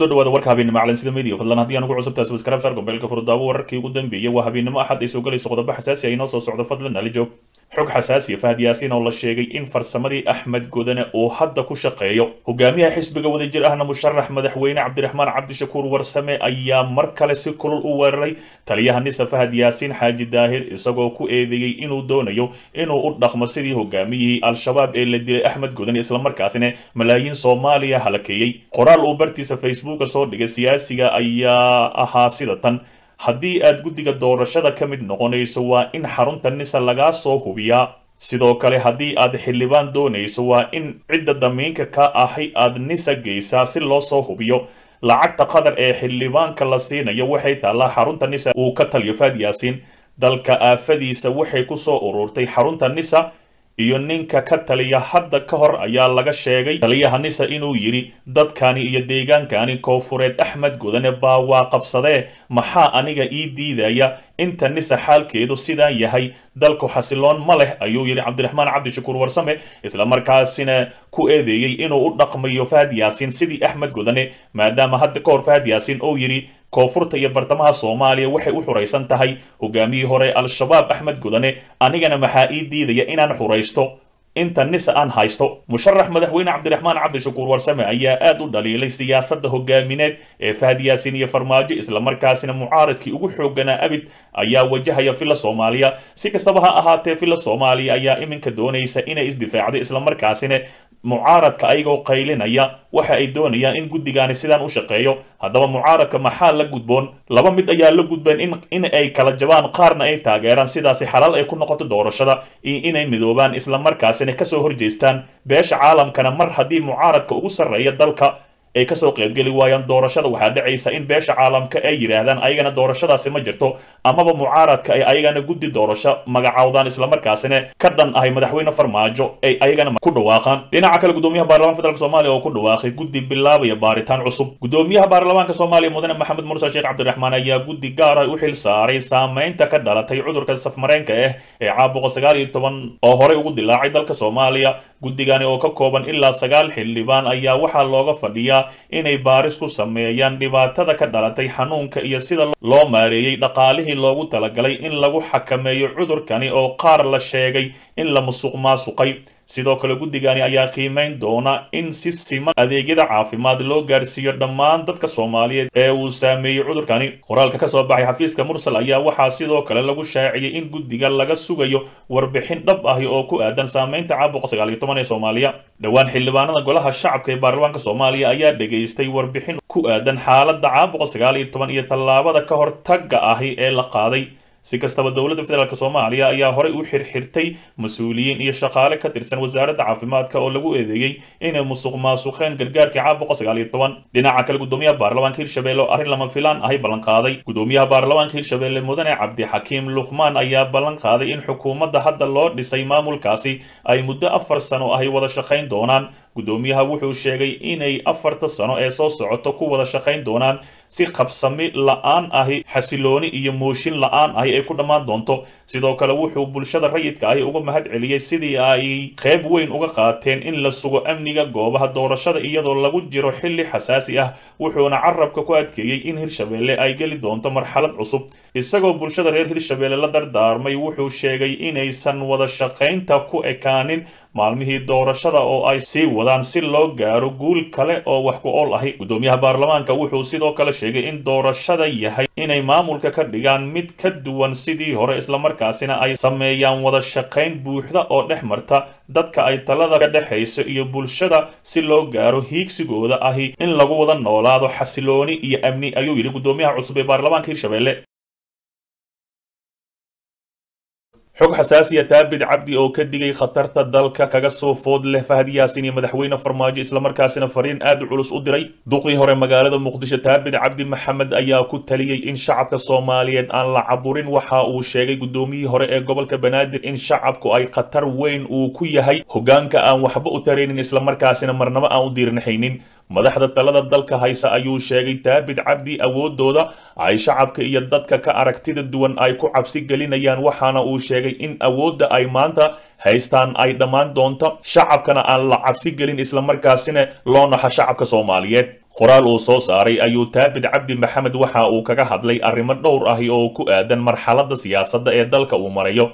soo dhawaada warka habeennimo sida media fadlan haddii aan ugu cusubtahay subscribe shar gombeelka furudaawo wararkii ugu dambeeyay waa habeennimo axad ay soo galayso qodobo xasaasi ay ah, noo soo socdo fadlan ali xog xasaasiya fahad yaasiin oo la sheegay in farsamadii axmed godane uu hadda ku shaqeeyo hogaamiyaha xisbiga wadajir ahna musharax madaxweyne cabdiraxmaan cabdishakuur warsame ayaa mar kale si kulul u weeraray taliyaha nisa fahad yaasiin xaaji daahir isagoo ku eedeeyey inuu doonayo inuu u dhaqmo sidii hogaamiyihii al-shabaab ee la dilay axmed godane islamarkaasina malaayiin soomaaliya halakeeyey qoraal uu bartiisa facebooka soo dhigay siyaasiga ayaa ahaa sida tan haddii aad guddiga doorashada ka mid noqonayso waa in xarunta nisa lagaa soo hubiyaa sidoo kale haddii aad xildhibaan doonayso waa in cidda damiinka ka ahay aad nisa geysaa si loo soo hubiyo lacagta qadar ee xildhibaanka la siinayo waxay taallaa xarunta nisa uu ka taliyo faad yaasiin dalka aafadiisa waxay ku soo ururtay xarunta nisa iyo ninka ka taliya hadda ka hor ayaa laga sheegay taliyaha nisa inuu yidhi dadkani iyo deegaankani koonfureed axmed godane baa waa qabsadee maxaa aniga ii diidaya inta nisa xaalkeedu sidaa yahay dalku xasiloon ma leh ayuu yidhi cabdiraxmaan cabdishakuur warsame isla markaasina ku eedeeyey inuu u dhaqmayo fahad yaasin sidii axmed godane maadaama hadda ka hor fahad yaasin uu yidhi koonfurta iyo bartamaha soomaaliya waxay u xuraysan tahay hogaamiyii hore al-shabaab axmed gudane anigana maxaa ii diidaya inaan xuraysto inta nisa aan haysto musharax madaxweyne cabdiraxmaan cabdishakuur warsame ayaa aad u dhaliilay siyaasadda hogaamineed ee fahad yaasiin iyo farmaajo isla markaasina mucaaradkii ugu xooganaa abid ayaa wajahaya fila soomaaliya si kastaba ha ahaatee fila soomaaliya ayaa iminka doonaysa inay isdifaacdo markaasina mucaaradka ayagoo qaylinaya waxa ay doonayaan in guddigaani sidaan u shaqeeyo haddaba mucaaradka maxaa la gudboon laba mid ayaa la gudbeen in in ay kala jabaan qaarna ay taageeraan sidaasi xalaal ay ku noqoto doorashada iyo inay midoobaan isla markaasina kasoo horjeestaan beesha caalamkana mar haddii mucaaradka ugu sarreeya dalka ay kasoo qaybgeli waayaan doorashada waxaa dhacaysa in beesha caalamka ay yidhaahdaan ayagana doorashadaasi ma jirto amaba mucaaradka ay ayagana guddi doorasho magacaawdaan islamarkaasina ka dhan ahay madaxweyne farmaajo ay ayagana ku dhawaaqaan dhinaca kale gudoomiyaha baarlamaanka federaalk soomaaliya oo ku dhawaaqay guddi bilaabaya baaritaan cusub gudoomiyaha baarlamaanka soomaaliya mudane maxamed mursal sheekh cabdiraxmaan ayaa guddi gaara ah u xil saaray saameynta ka dhalatay cudurka safmareenka ah ee caabuqa sagaal iyo toban oo horey ugu dilaacay dalka soomaaliya guddigani oo ka kooban ilaa sagaal xildhibaan ayaa waxaa looga fadhiyaa inay baaris ku sameeyaan dhibaatada ka dhalatay xanuunka iyo sida loo maareeyey dhaqaalihii loogu talagalay in lagu xakameeyo cudurkani oo qaar la sheegay in la musuq maasuqay sidoo kale guddigani ayaa qiimeyn doona in si siman adeegyada caafimaad loo gaarsiiyo dhammaan dadka soomaaliyeed ee uu saameeyey cudurkani qoraalka ka soo baxay xafiiska mursal ayaa waxaa sidoo kale lagu shaaciyey in guddiga laga sugayo warbixin dhab ahi oo ku aadan saameynta caabuqa sagaaliyo toban ee soomaaliya dhowaan xildhibaanada golaha shacabka ee baarlamaanka soomaaliya ayaa dhegaystay warbixin ku aadan xaaladda caabuqa sagaaliyo toban iyo tallaabada ka hortagga ahi ee la qaaday si kastaba dowladda federaalk soomaaliya ayaa horay u xirxirtay mas-uuliyiin iyo shaqaale ka tirsan wasaaradda caafimaadka oo lagu eedeeyey inay musuq maasuqeen gargaarkii caawa qodhinaca kale gudoomiyaha baarlamaanka hirshabelle oo arrin lama filaan ahay ballan qaaday guddoomiyaha baarlamaanka hirshabelle mudane cabdixakiim luqmaan ayaa ballan qaaday in xukuumadda hadda loo dhisay maamulkaasi ay muddo afar sano ahi wada shaqayn doonaan guddoomiyaha wuxuu sheegay inay afarta sano ee soo socoto ku wada shaqayn doonaan si qabsami la-aan ahi xasilooni iyo mooshin la-aan ahi ay ku dhammaan doonto sidoo kale wuxuu bulshada rayidka ahi uga mahad celiyey sidii ay qeyb weyn uga qaateen in la sugo amniga goobaha doorashada iyadoo lagu jiro xilli xasaasi ah wuxuuna carabka ku adkeeyey in hirshabeelle ay geli doonto marxalad cusub isagoo bulshada reer hirshabeelle la dardaarmay wuxuu sheegay inaysan wada shaqaynta ku ekaanin maalmihii doorashada oo ay sii wadaan si loo gaaro guul kale oo wax ku ool ahi gudoomiyaha baarlamaanka wuxuu sidoo kale sheegay in doorashada yahay inay maamulka ka dhigaan mid ka duwan sidii hore islamarkaasina ay sameeyaan wada shaqayn buuxda oo dhex marta dadka ay talada ka dhexayso iyo bulshada si loo gaaro hiigsigooda ahi in lagu wada noolaado xasilooni iyo amni ayuu yidhi guddoomiyaha cusub ee baarlamaanka hirshabelle xog xasaasiya taabid cabdi oo ka digay khatarta dalka kaga soo food leh fahdi yaasin iyo madaxweyne farmaajo islamarkaasina fariin aad u culus u diray duqii hore magaalada muqdisho taabid cabdi maxamed ayaa ku taliyey in shacabka soomaaliyeed aan la caburin waxa uu sheegay guddoomiyihii hore ee gobolka banaadir in shacabku ay khatar weyn uu ku yahay hogaanka aan waxba u taraynin islamarkaasina marnabo aan u diirnaxaynin madaxda talada dalka haysa ayuu sheegay taabit cabdi awooddooda ay shacabka iyo dadka ka aragtida duwan ay ku cabsi gelinayaan waxaana uu sheegay in awoodda ay maanta haystaan ay dhammaan doonto shacabkana aan la cabsi gelin islamarkaasina loo naxo shacabka soomaaliyeed qoraal uu soo saaray ayuu taabit cabdi maxamed waxa uu kaga hadlay arrimo dhowr ahi oo ku aadan marxaladda siyaasadda ee dalka uu marayo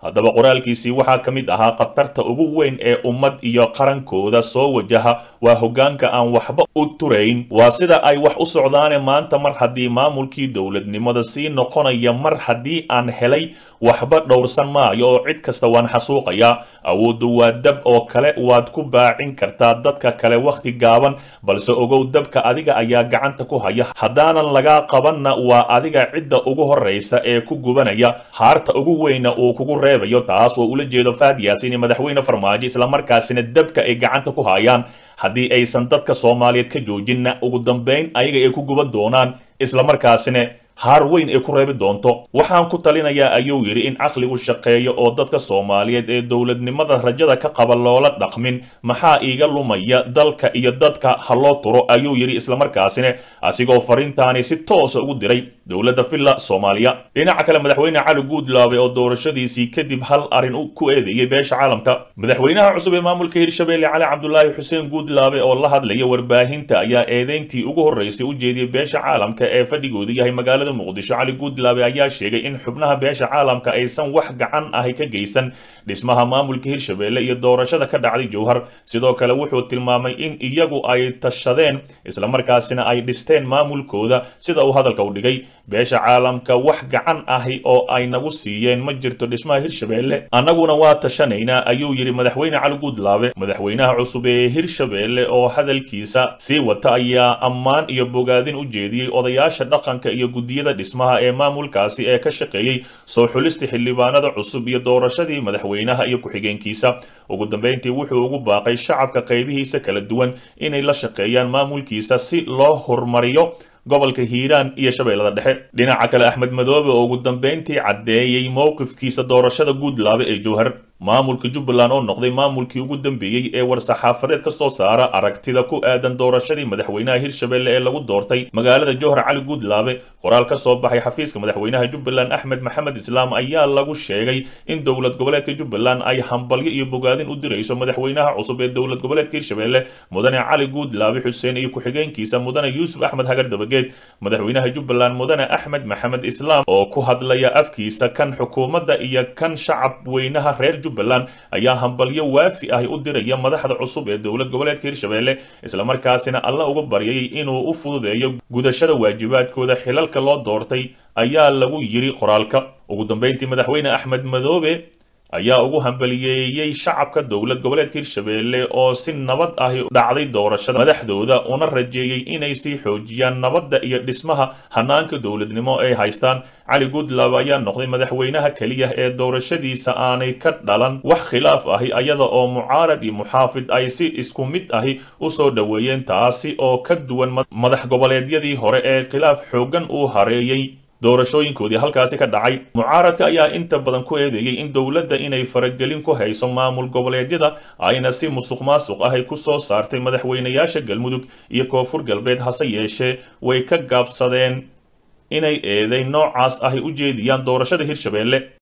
haddaba qoraalkiisii waxaa ka mid ahaa khatarta ugu weyn ee ummad iyo qarankooda soo wajaha waa hoggaanka aan waxba u turayn waa sida ay wax u socdaane maanta mar haddii maamulkii dowladnimada sii noqonaya mar haddii aan helay waxba dhowrsan maayo oo cid kasta waan xasuuqayaa awooddu waa dab oo kale waad ku baacin kartaa dadka kale wakhti gaaban balse ogow dabka adiga ayaa gacanta ku haya haddaanan lagaa qabanna waa adiga cidda ugu horraysa ee ku gubanaya haarta ugu weyna uu kugu Kareeba iyo taas oo ula jeedo Fahad Yaasiin iyo madaxweyne Farmaajo isla markaasina dabka ay gacanta ku hayaan haddii aysan dadka Soomaaliyeed ka joojinna ugu dambeyn ayaga ay ku guban doonaan isla markaasina haar weyn ay ku reebi doonto waxaan ku talinayaa ayuu yidhi in caqligu shaqeeyo oo dadka soomaaliyeed ee dowladnimada rajada ka qaba loola dhaqmin maxaa iiga lumaya dalka iyo dadka ha loo turo ayuu yidhi islamarkaasina asigoo fariintaani si toosa ah ugu diray dowladda villa soomaaliya dhinaca kale madaxweyne cali guudlaabe oo doorashadiisii kadib hal arrin ku eedeeyey beesha caalamka madaxweynaha cusub ee maamulka hirshabeelle cali cabdulaahi xuseen guudlaabe oo la hadlaya warbaahinta ayaa eedeyntii ugu horreysay u jeediyey beesha caalamka ee fadhigooda yahay magaalada muqdisho cali guudlaabe ayaa sheegay in xubnaha beesha caalamka aysan wax gacan ahay ka geysan dhismaha maamulka hirshabeelle iyo doorashada ka dhacday jowhar sidoo kale wuxuu tilmaamay in iyagu ay tashadeen islamarkaasina ay dhisteen maamulkooda sida uu hadalka u dhigay beesha caalamka wax gacan ahi oo ay nagu siiyeen ma jirto dhismaha hirshabeelle annaguna waa tashanaynaa ayuu yidhi madaxweyne cali guudlaabe madaxweynaha cusub ee hirshabeelle oo hadalkiisa sii wata ayaa ammaan iyo bogaadin u jeediyey odayaasha dhaqanka iyo guddiyada dhismaha ee maamulkaasi ee ka shaqeeyey soo xulista xildhibaanada cusub iyo doorashadii madaxweynaha iyo ku-xigeenkiisa ugu dambayntii wuxuu ugu baaqay shacabka qaybihiisa kala duwan inay la shaqeeyaan maamulkiisa si loo hormariyo gobolka hiiraan iyo shabeellada dhexe dhinaca kale axmed madoobe oo ugu dambeyntii caddeeyey mowqifkiisa doorashada guudlaabe ee jowhar maamulka jubbaland oo noqday maamulkii ugu dambeeyey ee war-saxaafadeed ka soo saara aragtida ku aadan doorashadii madaxweynaha hirshabelle ee lagu doortay magaalada jowhar cali guudlaabe qoraal ka soo baxay xafiiska madaxweynaha jubbaland axmed maxamed islaam ayaa lagu sheegay in dowlad goboleedka jubbaland ay hambalyo iyo bogaadin u dirayso madaxweynaha cusub ee dowlad goboleedka hirshabelle mudane cali guudlaabe xuseen iyo ku-xigeenkiisa mudane yuusuf axmed hagar dabageed madaxweynaha jubbaland mudane axmed maxamed islaam oo ku hadlaya afkiisa kan xukuumadda iyo kan shacab weynaha reer jubbaland ayaa hambalyo waafi ah u diraya madaxda cusub ee dowlad goboleedka hirshabelle islamarkaasina alla uga baryayay inuu u fududeeyo gudashada waajibaadkooda xilalka loo doortay ayaa lagu yidhi qoraalka ugu dambayntii madaxweyne axmed madoobe ayaa ugu hambaliyeeyey shacabka dowlad goboleedka hirshabeelle oo si nabad ahi dhacday doorashada madaxdooda una rajeeyey inay sii xoojiyaan nabadda iyo dhismaha hanaanka dowladnimo ee haystaan cali goodlab ayaa noqday madaxweynaha keliya ee doorashadiisa aanay ka dhalan wax khilaaf ahi ayada oo mucaarad iyo muxaafid ay si isku mid ahi u soo dhoweeyeen taasi oo ka duwan madax goboleedyadii hore ee khilaaf xooggan uu hareeyey doorashooyinkoodii halkaasi ka dhacay mucaaradka ayaa inta badan ku eedeeyey in dowladda inay faragelin ku hayso maamul goboleedyada ayna si musuq maasuq ahay ay ku soo saartay madaxweynayaasha galmudug iyo koonfur galbeed hase yeeshee way ka gaabsadeen inay eeday noocaas ahay u jeediyaan doorashada hirshabeelle